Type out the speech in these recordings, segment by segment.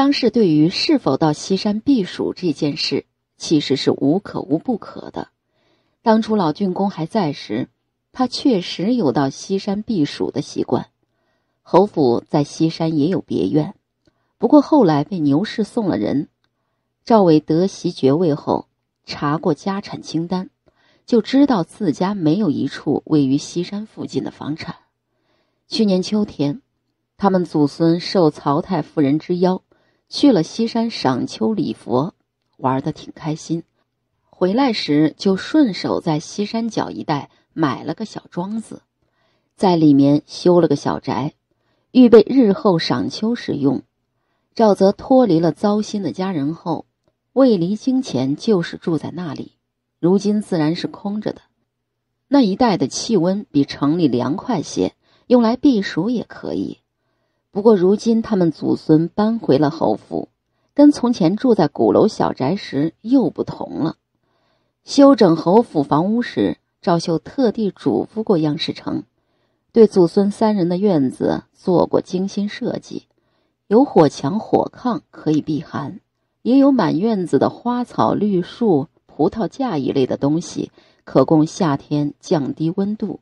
张氏对于是否到西山避暑这件事，其实是无可无不可的。当初老郡公还在时，他确实有到西山避暑的习惯。侯府在西山也有别院，不过后来被牛氏送了人。赵伟得袭爵位后，查过家产清单，就知道自家没有一处位于西山附近的房产。去年秋天，他们祖孙受曹太夫人之邀。去了西山赏秋礼佛，玩的挺开心。回来时就顺手在西山脚一带买了个小庄子，在里面修了个小宅，预备日后赏秋使用。赵泽脱离了糟心的家人后，未离京前就是住在那里，如今自然是空着的。那一带的气温比城里凉快些，用来避暑也可以。不过如今他们祖孙搬回了侯府，跟从前住在鼓楼小宅时又不同了。修整侯府房屋时，赵秀特地嘱咐过央世成，对祖孙三人的院子做过精心设计，有火墙、火炕可以避寒，也有满院子的花草、绿树、葡萄架一类的东西，可供夏天降低温度。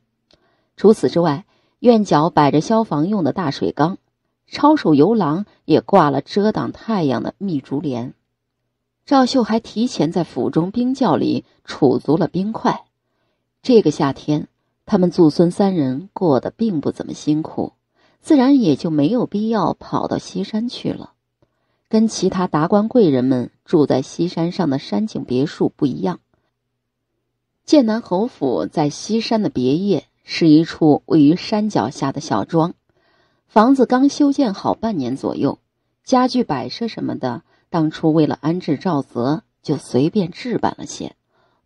除此之外，院角摆着消防用的大水缸。抄手游廊也挂了遮挡太阳的密竹帘，赵秀还提前在府中冰窖里储足了冰块。这个夏天，他们祖孙三人过得并不怎么辛苦，自然也就没有必要跑到西山去了。跟其他达官贵人们住在西山上的山景别墅不一样，剑南侯府在西山的别业是一处位于山脚下的小庄。房子刚修建好半年左右，家具摆设什么的，当初为了安置赵泽就随便置办了些，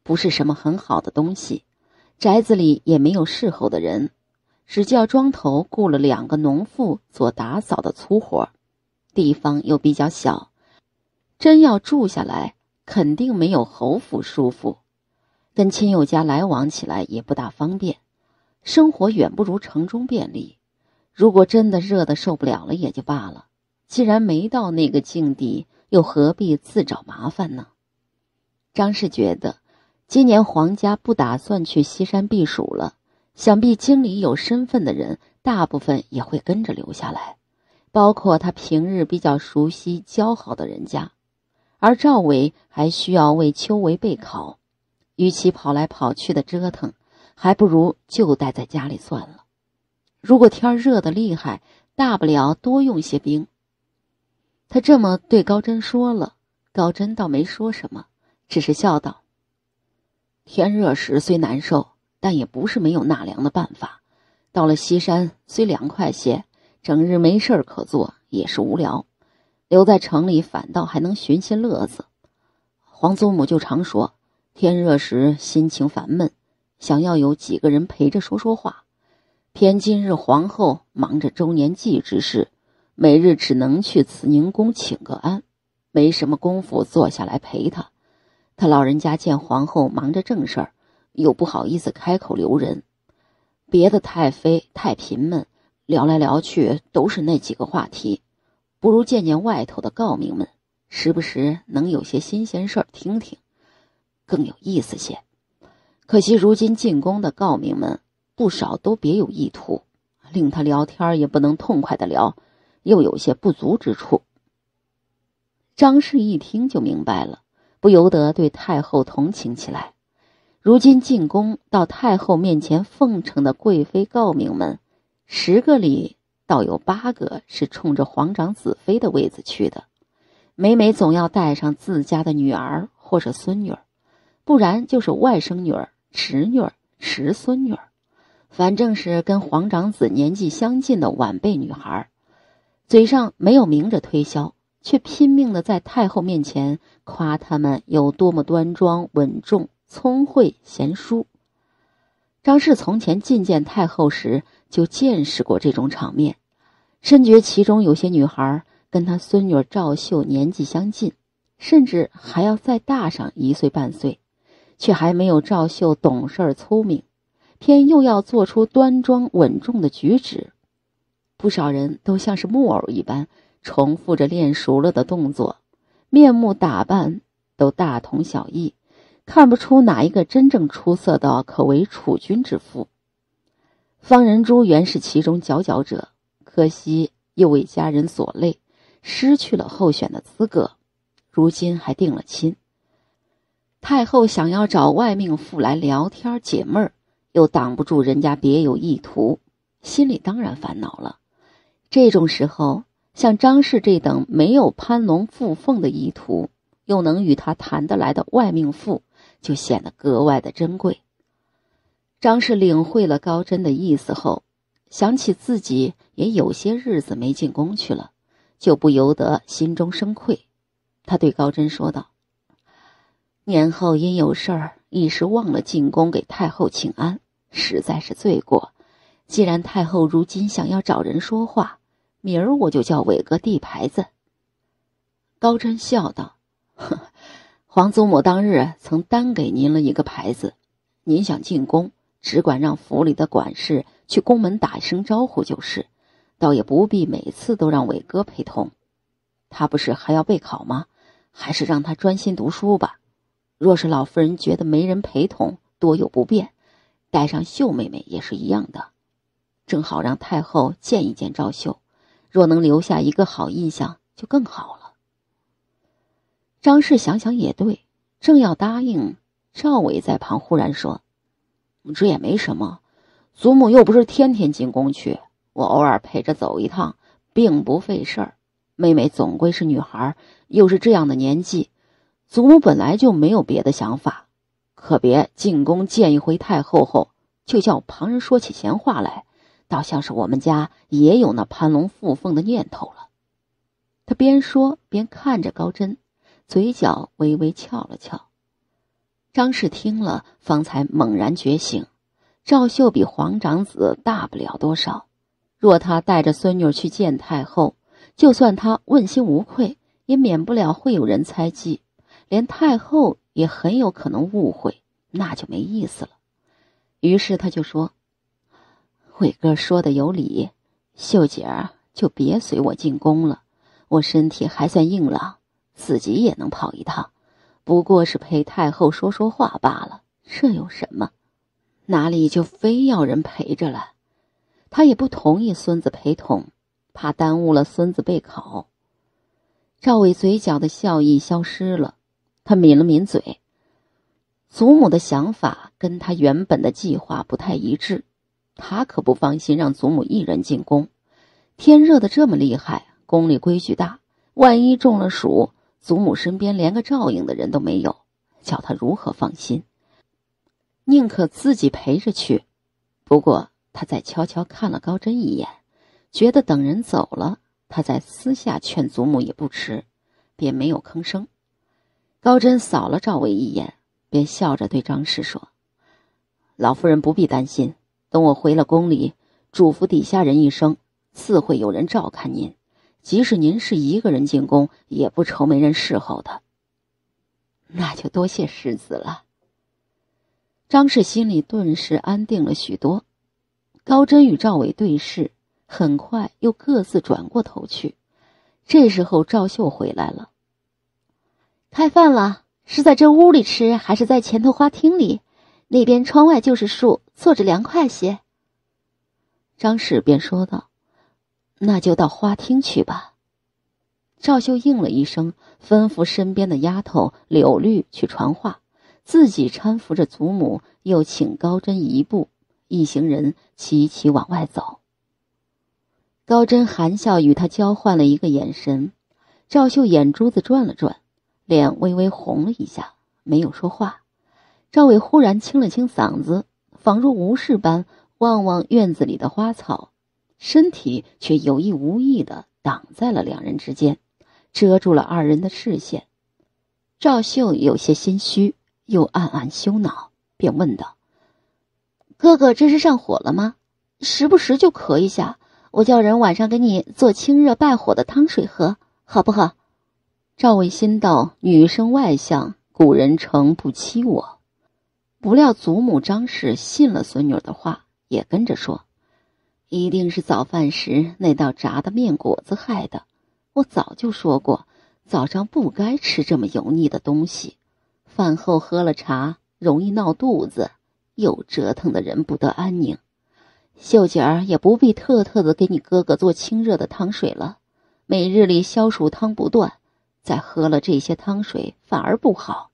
不是什么很好的东西。宅子里也没有侍候的人，只叫庄头雇了两个农妇做打扫的粗活。地方又比较小，真要住下来，肯定没有侯府舒服，跟亲友家来往起来也不大方便，生活远不如城中便利。如果真的热的受不了了，也就罢了。既然没到那个境地，又何必自找麻烦呢？张氏觉得，今年黄家不打算去西山避暑了，想必京里有身份的人大部分也会跟着留下来，包括他平日比较熟悉交好的人家。而赵伟还需要为秋闱备考，与其跑来跑去的折腾，还不如就待在家里算了。如果天热的厉害，大不了多用些冰。他这么对高真说了，高真倒没说什么，只是笑道：“天热时虽难受，但也不是没有纳凉的办法。到了西山虽凉快些，整日没事儿可做也是无聊。留在城里反倒还能寻些乐子。皇祖母就常说，天热时心情烦闷，想要有几个人陪着说说话。”偏今日皇后忙着周年祭之事，每日只能去慈宁宫请个安，没什么功夫坐下来陪她。他老人家见皇后忙着正事儿，又不好意思开口留人。别的太妃、太嫔们聊来聊去都是那几个话题，不如见见外头的诰命们，时不时能有些新鲜事儿听听，更有意思些。可惜如今进宫的诰命们。不少都别有意图，令他聊天也不能痛快的聊，又有些不足之处。张氏一听就明白了，不由得对太后同情起来。如今进宫到太后面前奉承的贵妃诰命们，十个里倒有八个是冲着皇长子妃的位子去的，每每总要带上自家的女儿或者孙女儿，不然就是外甥女儿、侄女儿、侄孙女儿。反正是跟皇长子年纪相近的晚辈女孩儿，嘴上没有明着推销，却拼命的在太后面前夸他们有多么端庄、稳重、聪慧、贤淑。张氏从前觐见太后时就见识过这种场面，深觉其中有些女孩儿跟他孙女赵秀年纪相近，甚至还要再大上一岁半岁，却还没有赵秀懂事儿、聪明。天又要做出端庄稳重的举止，不少人都像是木偶一般，重复着练熟了的动作，面目打扮都大同小异，看不出哪一个真正出色的可为储君之父。方仁珠原是其中佼佼者，可惜又为家人所累，失去了候选的资格，如今还定了亲。太后想要找外命妇来聊天解闷儿。又挡不住人家别有意图，心里当然烦恼了。这种时候，像张氏这等没有攀龙附凤的意图，又能与他谈得来的外命妇，就显得格外的珍贵。张氏领会了高真的意思后，想起自己也有些日子没进宫去了，就不由得心中生愧。他对高真说道：“年后因有事儿，一时忘了进宫给太后请安。”实在是罪过。既然太后如今想要找人说话，明儿我就叫伟哥递牌子。高真笑道：“皇祖母当日曾单给您了一个牌子，您想进宫，只管让府里的管事去宫门打一声招呼就是，倒也不必每次都让伟哥陪同。他不是还要备考吗？还是让他专心读书吧。若是老夫人觉得没人陪同，多有不便。”带上秀妹妹也是一样的，正好让太后见一见赵秀，若能留下一个好印象就更好了。张氏想想也对，正要答应，赵伟在旁忽然说：“这也没什么，祖母又不是天天进宫去，我偶尔陪着走一趟，并不费事儿。妹妹总归是女孩，又是这样的年纪，祖母本来就没有别的想法。”可别进宫见一回太后后，就叫旁人说起闲话来，倒像是我们家也有那攀龙附凤的念头了。他边说边看着高真，嘴角微微翘了翘。张氏听了，方才猛然觉醒：赵秀比皇长子大不了多少，若他带着孙女去见太后，就算他问心无愧，也免不了会有人猜忌，连太后。也很有可能误会，那就没意思了。于是他就说：“伟哥说的有理，秀姐儿就别随我进宫了。我身体还算硬朗，自己也能跑一趟，不过是陪太后说说话罢了。这有什么？哪里就非要人陪着了？”他也不同意孙子陪同，怕耽误了孙子备考。赵伟嘴角的笑意消失了。他抿了抿嘴，祖母的想法跟他原本的计划不太一致，他可不放心让祖母一人进宫。天热的这么厉害，宫里规矩大，万一中了暑，祖母身边连个照应的人都没有，叫他如何放心？宁可自己陪着去。不过他再悄悄看了高真一眼，觉得等人走了，他再私下劝祖母也不迟，便没有吭声。高真扫了赵伟一眼，便笑着对张氏说：“老夫人不必担心，等我回了宫里，嘱咐底下人一声，自会有人照看您。即使您是一个人进宫，也不愁没人侍候的。”那就多谢世子了。张氏心里顿时安定了许多。高真与赵伟对视，很快又各自转过头去。这时候，赵秀回来了。开饭了，是在这屋里吃，还是在前头花厅里？那边窗外就是树，坐着凉快些。张氏便说道：“那就到花厅去吧。”赵秀应了一声，吩咐身边的丫头柳绿去传话，自己搀扶着祖母，又请高真一步，一行人齐齐往外走。高真含笑与他交换了一个眼神，赵秀眼珠子转了转。脸微微红了一下，没有说话。赵伟忽然清了清嗓子，仿若无事般望望院子里的花草，身体却有意无意地挡在了两人之间，遮住了二人的视线。赵秀有些心虚，又暗暗羞恼，便问道：“哥哥，这是上火了吗？时不时就咳一下。我叫人晚上给你做清热败火的汤水喝，好不好？”赵薇心道：“女生外向，古人诚不欺我。”不料祖母张氏信了孙女的话，也跟着说：“一定是早饭时那道炸的面果子害的。我早就说过，早上不该吃这么油腻的东西。饭后喝了茶，容易闹肚子，又折腾的人不得安宁。秀姐儿也不必特特的给你哥哥做清热的汤水了，每日里消暑汤不断。”再喝了这些汤水反而不好，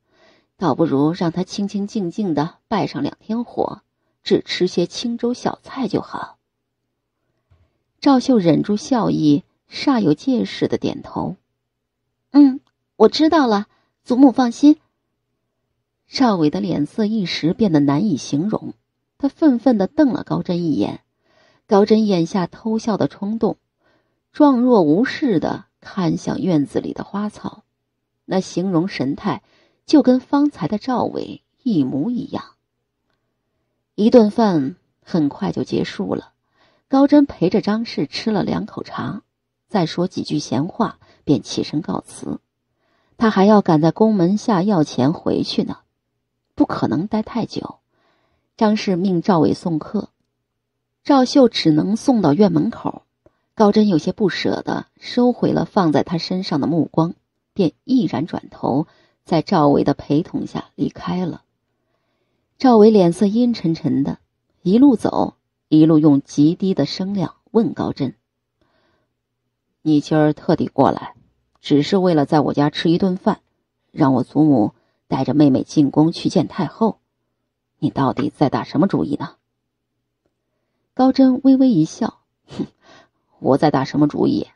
倒不如让他清清静静的拜上两天火，只吃些清粥小菜就好。赵秀忍住笑意，煞有介事的点头：“嗯，我知道了，祖母放心。”赵伟的脸色一时变得难以形容，他愤愤的瞪了高真一眼，高真眼下偷笑的冲动，状若无事的。看向院子里的花草，那形容神态就跟方才的赵伟一模一样。一顿饭很快就结束了，高真陪着张氏吃了两口茶，再说几句闲话，便起身告辞。他还要赶在宫门下药前回去呢，不可能待太久。张氏命赵伟送客，赵秀只能送到院门口。高真有些不舍得，收回了放在他身上的目光，便毅然转头，在赵伟的陪同下离开了。赵伟脸色阴沉沉的，一路走一路用极低的声量问高真：“你今儿特地过来，只是为了在我家吃一顿饭，让我祖母带着妹妹进宫去见太后？你到底在打什么主意呢？”高真微微一笑，哼。我在打什么主意？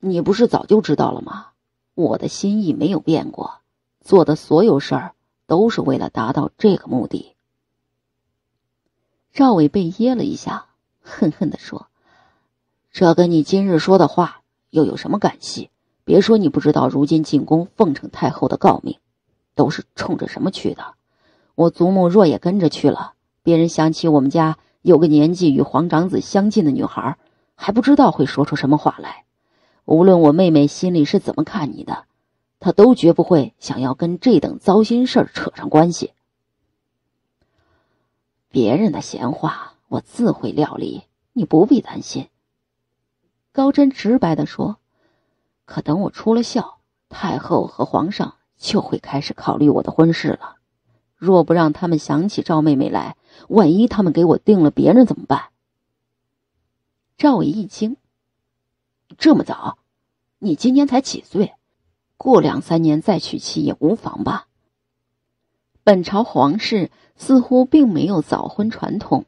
你不是早就知道了吗？我的心意没有变过，做的所有事儿都是为了达到这个目的。赵伟被噎了一下，恨恨的说：“这跟你今日说的话又有什么干系？别说你不知道，如今进宫奉承太后的诰命，都是冲着什么去的？我祖母若也跟着去了，别人想起我们家有个年纪与皇长子相近的女孩。”还不知道会说出什么话来。无论我妹妹心里是怎么看你的，她都绝不会想要跟这等糟心事儿扯上关系。别人的闲话我自会料理，你不必担心。高真直白的说：“可等我出了校，太后和皇上就会开始考虑我的婚事了。若不让他们想起赵妹妹来，万一他们给我定了别人怎么办？”赵伟一惊：“这么早？你今年才几岁？过两三年再娶妻也无妨吧。”本朝皇室似乎并没有早婚传统，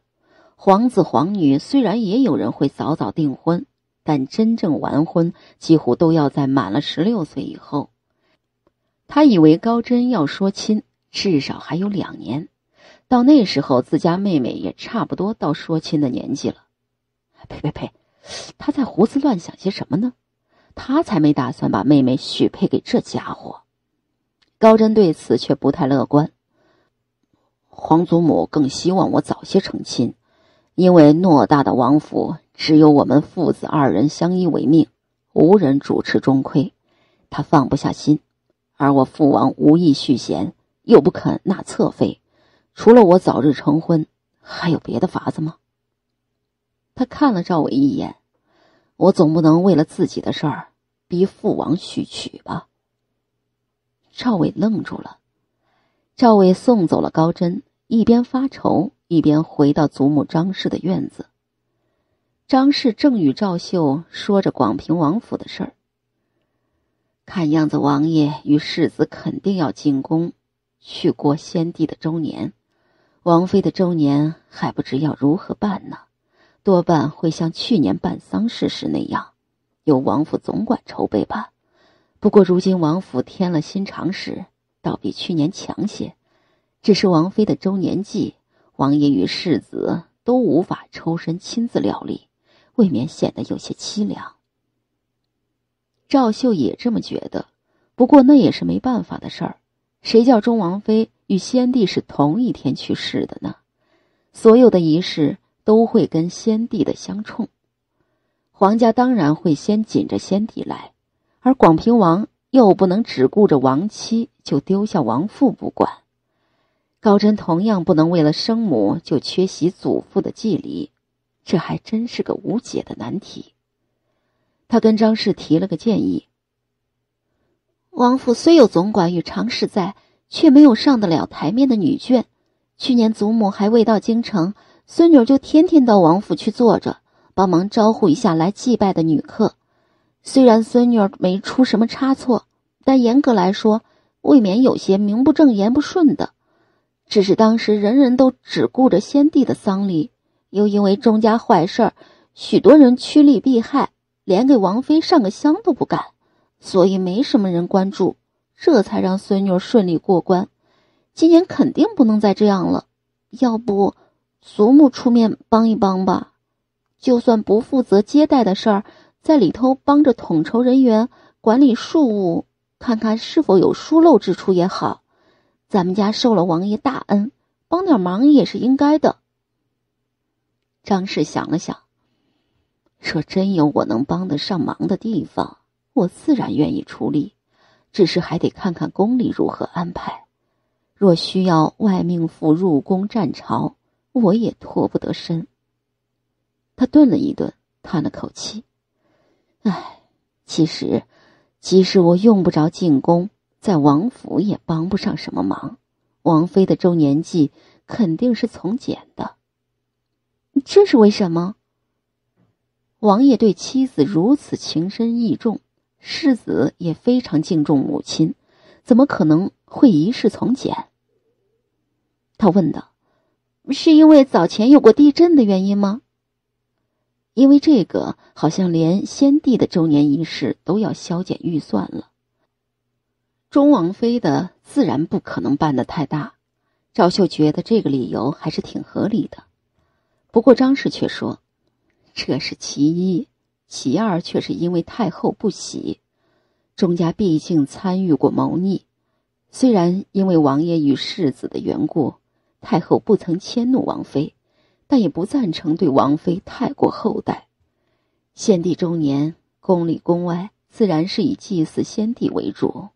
皇子皇女虽然也有人会早早订婚，但真正完婚几乎都要在满了十六岁以后。他以为高真要说亲，至少还有两年，到那时候自家妹妹也差不多到说亲的年纪了。呸呸呸！他在胡思乱想些什么呢？他才没打算把妹妹许配给这家伙。高真对此却不太乐观。皇祖母更希望我早些成亲，因为偌大的王府只有我们父子二人相依为命，无人主持中馈，他放不下心。而我父王无意续弦，又不肯纳侧妃，除了我早日成婚，还有别的法子吗？他看了赵伟一眼，我总不能为了自己的事儿逼父王续娶吧。赵伟愣住了。赵伟送走了高真，一边发愁，一边回到祖母张氏的院子。张氏正与赵秀说着广平王府的事儿，看样子王爷与世子肯定要进宫，去过先帝的周年，王妃的周年还不知要如何办呢。多半会像去年办丧事时那样，由王府总管筹备吧。不过如今王府添了新常识，倒比去年强些。只是王妃的周年祭，王爷与世子都无法抽身亲自料理，未免显得有些凄凉。赵秀也这么觉得，不过那也是没办法的事儿，谁叫钟王妃与先帝是同一天去世的呢？所有的仪式。都会跟先帝的相冲，皇家当然会先紧着先帝来，而广平王又不能只顾着亡妻就丢下王父不管，高真同样不能为了生母就缺席祖父的祭礼，这还真是个无解的难题。他跟张氏提了个建议：王父虽有总管与常侍在，却没有上得了台面的女眷。去年祖母还未到京城。孙女就天天到王府去坐着，帮忙招呼一下来祭拜的女客。虽然孙女儿没出什么差错，但严格来说，未免有些名不正言不顺的。只是当时人人都只顾着先帝的丧礼，又因为钟家坏事儿，许多人趋利避害，连给王妃上个香都不敢，所以没什么人关注，这才让孙女儿顺利过关。今年肯定不能再这样了，要不……祖母出面帮一帮吧，就算不负责接待的事儿，在里头帮着统筹人员、管理庶务，看看是否有疏漏之处也好。咱们家受了王爷大恩，帮点忙也是应该的。张氏想了想，若真有我能帮得上忙的地方，我自然愿意出力，只是还得看看宫里如何安排。若需要外命妇入宫占朝，我也脱不得身。他顿了一顿，叹了口气：“唉，其实，即使我用不着进宫，在王府也帮不上什么忙。王妃的周年祭肯定是从简的。这是为什么？王爷对妻子如此情深义重，世子也非常敬重母亲，怎么可能会一事从简？”他问道。是因为早前有过地震的原因吗？因为这个，好像连先帝的周年仪式都要削减预算了。钟王妃的自然不可能办得太大。赵秀觉得这个理由还是挺合理的，不过张氏却说：“这是其一，其二却是因为太后不喜，钟家毕竟参与过谋逆，虽然因为王爷与世子的缘故。”太后不曾迁怒王妃，但也不赞成对王妃太过厚待。先帝周年，宫里宫外自然是以祭祀先帝为主。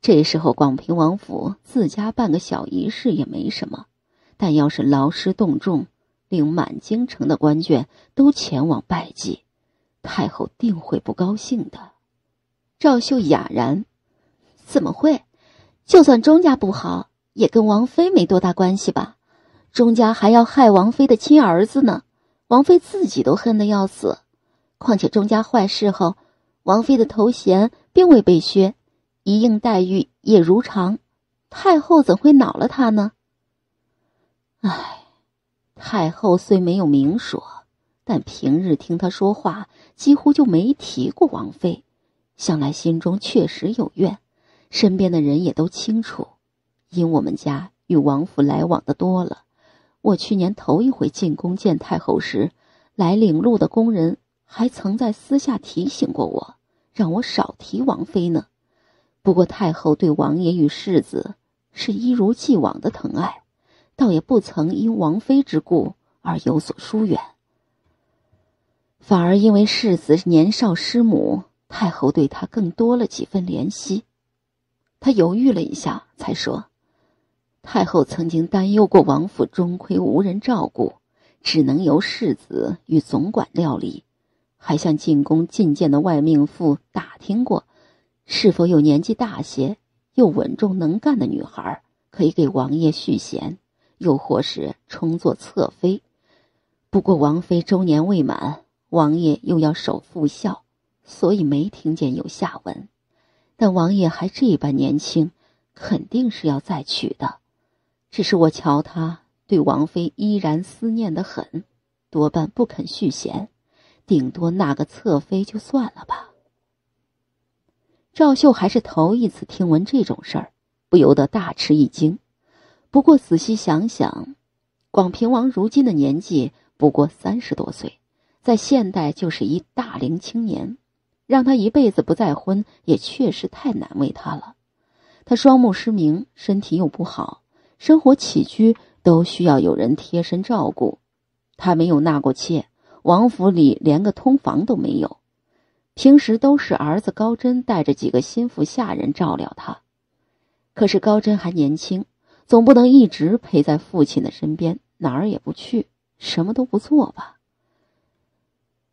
这时候，广平王府自家办个小仪式也没什么，但要是劳师动众，令满京城的官眷都前往拜祭，太后定会不高兴的。赵秀哑然：“怎么会？就算钟家不好。”也跟王妃没多大关系吧，钟家还要害王妃的亲儿子呢，王妃自己都恨得要死。况且钟家坏事后，王妃的头衔并未被削，一应待遇也如常，太后怎会恼了她呢？唉，太后虽没有明说，但平日听她说话，几乎就没提过王妃，想来心中确实有怨，身边的人也都清楚。因我们家与王府来往的多了，我去年头一回进宫见太后时，来领路的宫人还曾在私下提醒过我，让我少提王妃呢。不过太后对王爷与世子是一如既往的疼爱，倒也不曾因王妃之故而有所疏远。反而因为世子年少失母，太后对他更多了几分怜惜。他犹豫了一下，才说。太后曾经担忧过王府中亏无人照顾，只能由世子与总管料理。还向进宫觐见的外命妇打听过，是否有年纪大些又稳重能干的女孩可以给王爷续弦，又或是充作侧妃。不过王妃周年未满，王爷又要守父孝，所以没听见有下文。但王爷还这般年轻，肯定是要再娶的。只是我瞧他，对王妃依然思念的很，多半不肯续弦，顶多纳个侧妃就算了吧。赵秀还是头一次听闻这种事儿，不由得大吃一惊。不过仔细想想，广平王如今的年纪不过三十多岁，在现代就是一大龄青年，让他一辈子不再婚，也确实太难为他了。他双目失明，身体又不好。生活起居都需要有人贴身照顾，他没有纳过妾，王府里连个通房都没有，平时都是儿子高真带着几个心腹下人照料他。可是高真还年轻，总不能一直陪在父亲的身边，哪儿也不去，什么都不做吧？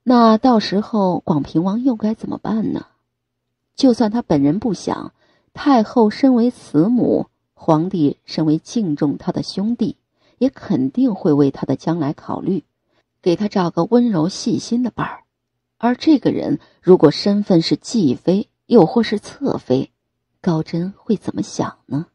那到时候广平王又该怎么办呢？就算他本人不想，太后身为慈母。皇帝身为敬重他的兄弟，也肯定会为他的将来考虑，给他找个温柔细心的伴儿。而这个人如果身份是继妃，又或是侧妃，高真会怎么想呢？